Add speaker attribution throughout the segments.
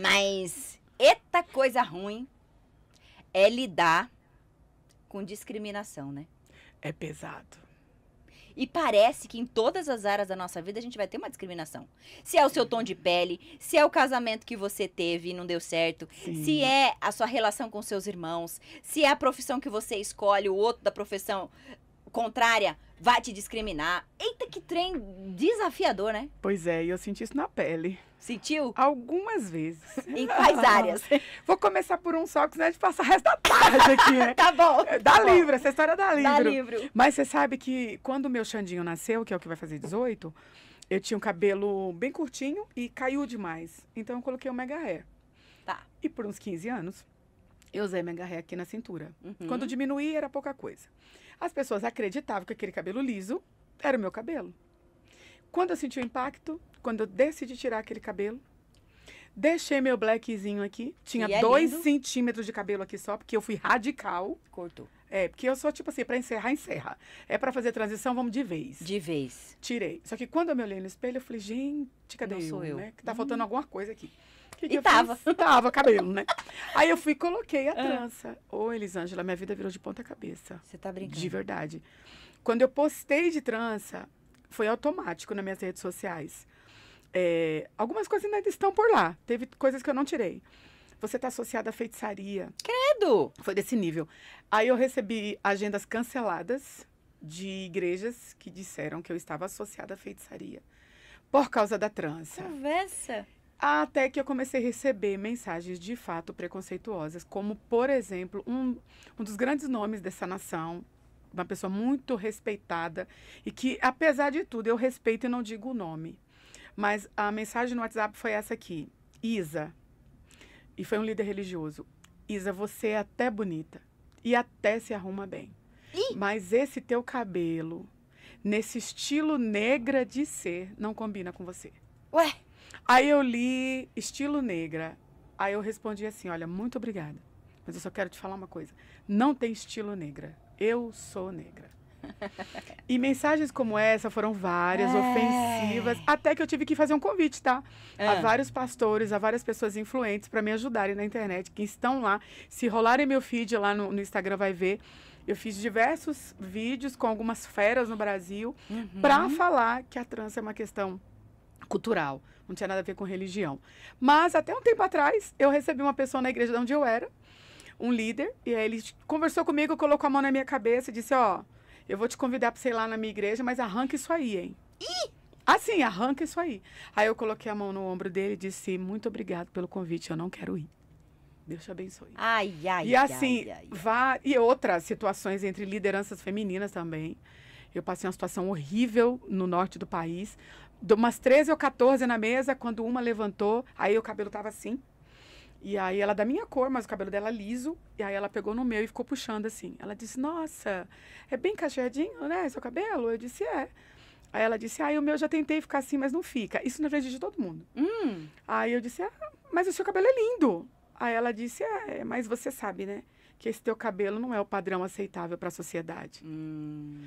Speaker 1: Mas, eita coisa ruim é lidar com discriminação, né? É pesado. E parece que em todas as áreas da nossa vida a gente vai ter uma discriminação. Se é o seu tom de pele, se é o casamento que você teve e não deu certo, Sim. se é a sua relação com seus irmãos, se é a profissão que você escolhe, o outro da profissão contrária vai te discriminar. Eita, que trem desafiador, né? Pois é, e eu senti isso na pele. Sentiu? Algumas vezes. Em quais áreas? Vou começar por um só, que senão a gente passa o resto da tarde aqui, né? tá bom. É, dá tá livro, bom. essa história dá livro. Dá livro. Mas você sabe que quando o meu Xandinho nasceu, que é o que vai fazer 18, eu tinha um cabelo bem curtinho e caiu demais. Então eu coloquei o um mega hair. Tá. E por uns 15 anos, eu usei me agarrei aqui na cintura. Uhum. Quando diminuía, era pouca coisa. As pessoas acreditavam que aquele cabelo liso era o meu cabelo. Quando eu senti o impacto, quando eu decidi tirar aquele cabelo, deixei meu blackzinho aqui. Tinha é dois lindo. centímetros de cabelo aqui só, porque eu fui radical. Cortou. É, porque eu sou tipo assim, para encerrar, encerra. É para fazer transição, vamos de vez. De vez. Tirei. Só que quando eu me olhei no espelho, eu falei, gente, cadê Não eu? Sou eu. Né? Que tá hum. faltando uhum. alguma coisa aqui que, que eu tava. Fiz? Tava cabelo, né? Aí eu fui e coloquei a ah. trança. Ô, oh, Elisângela, minha vida virou de ponta cabeça. Você tá brincando? De verdade. Quando eu postei de trança, foi automático nas minhas redes sociais. É, algumas coisas ainda estão por lá. Teve coisas que eu não tirei. Você tá associada à feitiçaria. Credo! Foi desse nível. Aí eu recebi agendas canceladas de igrejas que disseram que eu estava associada à feitiçaria por causa da trança. Conversa! Até que eu comecei a receber mensagens de fato preconceituosas, como, por exemplo, um, um dos grandes nomes dessa nação, uma pessoa muito respeitada e que, apesar de tudo, eu respeito e não digo o nome. Mas a mensagem no WhatsApp foi essa aqui: Isa. E foi um líder religioso. Isa, você é até bonita e até se arruma bem. Ih. Mas esse teu cabelo, nesse estilo negra de ser, não combina com você. Ué? Aí eu li Estilo Negra. Aí eu respondi assim: Olha, muito obrigada, mas eu só quero te falar uma coisa. Não tem estilo negra. Eu sou negra. e mensagens como essa foram várias, é. ofensivas, até que eu tive que fazer um convite, tá? É. A ah. vários pastores, a várias pessoas influentes para me ajudarem na internet, que estão lá. Se rolarem meu feed lá no, no Instagram, vai ver. Eu fiz diversos vídeos com algumas feras no Brasil uhum. para falar que a trans é uma questão cultural, não tinha nada a ver com religião. Mas até um tempo atrás, eu recebi uma pessoa na igreja de onde eu era, um líder, e aí ele conversou comigo, colocou a mão na minha cabeça e disse: Ó, eu vou te convidar para sei lá na minha igreja, mas arranca isso aí, hein? Ih! Assim, arranca isso aí. Aí eu coloquei a mão no ombro dele e disse: Muito obrigado pelo convite, eu não quero ir. Deus te abençoe. Ai, ai, E assim, ai, ai, Vá, e outras situações entre lideranças femininas também. Eu passei uma situação horrível no norte do país, umas 13 ou 14 na mesa, quando uma levantou, aí o cabelo tava assim. E aí ela é da minha cor, mas o cabelo dela é liso, e aí ela pegou no meu e ficou puxando assim. Ela disse: "Nossa, é bem cacheadinho, né, seu cabelo?" Eu disse: "É". Aí ela disse: "Ah, o meu já tentei ficar assim, mas não fica". Isso na frente de todo mundo. Hum. Aí eu disse: "Ah, mas o seu cabelo é lindo". Aí ela disse: "É, mas você sabe, né, que esse teu cabelo não é o padrão aceitável para a sociedade". Hum.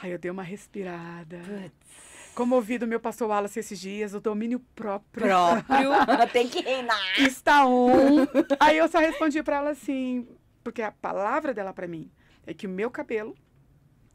Speaker 1: Ai, eu dei uma respirada. Putz. Comovido, meu pastor Wallace esses dias, o domínio próprio. Próprio. Tem que reinar. Está um. Aí eu só respondi para ela assim, porque a palavra dela para mim é que o meu cabelo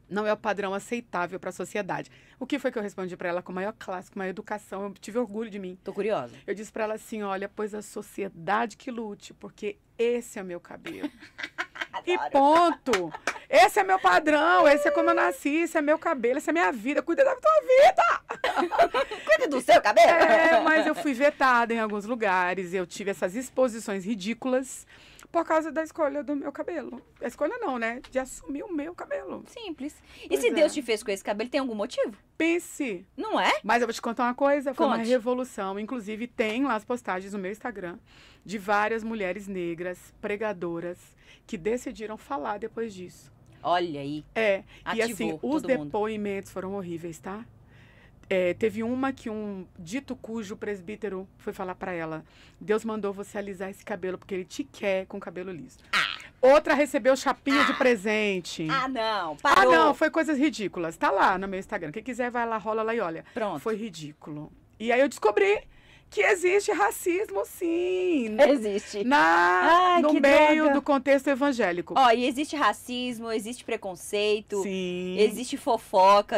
Speaker 1: não é o padrão aceitável para a sociedade. O que foi que eu respondi para ela com maior classe, com maior educação? Eu tive orgulho de mim. Tô curiosa. Eu disse para ela assim: "Olha, pois a sociedade que lute, porque esse é o meu cabelo". e ponto. Esse é meu padrão, esse é como eu nasci, esse é meu cabelo, essa é minha vida. Cuida da tua vida! Cuide do seu cabelo. É, mas eu fui vetada em alguns lugares. Eu tive essas exposições ridículas por causa da escolha do meu cabelo. A escolha não, né? De assumir o meu cabelo. Simples. E se é. Deus te fez com esse cabelo, tem algum motivo? Pense. Não é? Mas eu vou te contar uma coisa, foi Conte. uma revolução. Inclusive, tem lá as postagens no meu Instagram de várias mulheres negras, pregadoras, que decidiram falar depois disso. Olha aí. É. Ativou e assim, os depoimentos mundo. foram horríveis, tá? É, teve uma que um dito cujo presbítero foi falar para ela: Deus mandou você alisar esse cabelo porque ele te quer com cabelo liso. Ah. Outra recebeu chapinha ah. de presente. Ah, não. Ah, parou. Ah, não. Foi coisas ridículas. Tá lá no meu Instagram. Quem quiser, vai lá, rola lá e olha. Pronto. Foi ridículo. E aí eu descobri que existe racismo, sim. Existe. Na, Ai, no meio droga. do contexto evangélico. Ó, e existe racismo, existe preconceito, sim. existe fofocas,